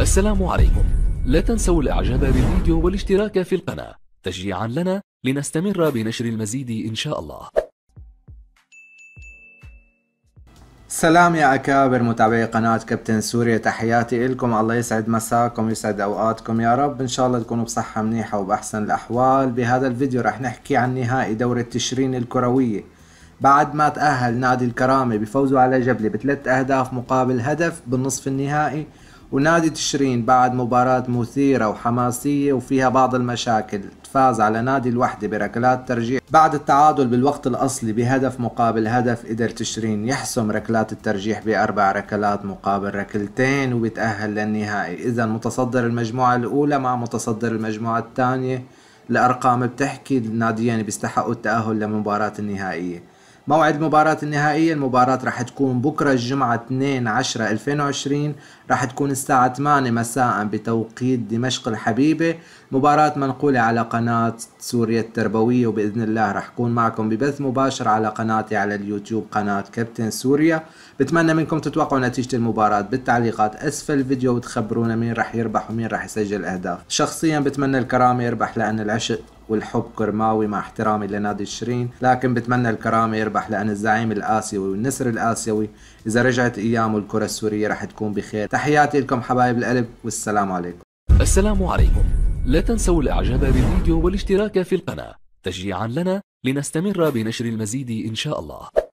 السلام عليكم لا تنسوا الاعجاب بالفيديو والاشتراك في القناة تشجيعا لنا لنستمر بنشر المزيد إن شاء الله سلام يا أكابر متابعي قناة كابتن سوريا تحياتي إلكم الله يسعد مساكم يسعد أوقاتكم يا رب إن شاء الله تكونوا بصحة منيحة وبأحسن الأحوال بهذا الفيديو رح نحكي عن نهائي دورة تشرين الكروية بعد ما تأهل نادي الكرامة بفوزه على جبلة بثلاث أهداف مقابل هدف بالنصف النهائي ونادي تشرين بعد مباراة مثيرة وحماسية وفيها بعض المشاكل فاز على نادي الوحدة بركلات ترجيح بعد التعادل بالوقت الأصلي بهدف مقابل هدف قدر تشرين يحسم ركلات الترجيح بأربع ركلات مقابل ركلتين وبتأهل للنهائي إذا متصدر المجموعة الأولى مع متصدر المجموعة الثانية الأرقام بتحكي الناديين بيستحقوا التأهل لمباراة النهائية موعد المباراة النهائية المباراة راح تكون بكرة الجمعة 2 10 2020 راح تكون الساعة 8 مساء بتوقيت دمشق الحبيبة مباراة منقولة على قناة سوريا التربوية وبإذن الله راح أكون معكم ببث مباشر على قناتي على اليوتيوب قناة كابتن سوريا بتمنى منكم تتوقعوا نتيجة المباراة بالتعليقات أسفل الفيديو وتخبرونا مين راح يربح ومين راح يسجل أهداف شخصيا بتمنى الكرامة يربح لأن العشق والحب كرماوي مع احترامي لنادي الشرين لكن بتمنى الكرامة يربح لأن الزعيم الآسيوي والنسر الآسيوي إذا رجعت أيامه الكرة السورية رح تكون بخير تحياتي لكم حبايب القلب والسلام عليكم السلام عليكم لا تنسوا الإعجاب بالفيديو والاشتراك في القناة تشجيعا لنا لنستمر بنشر المزيد إن شاء الله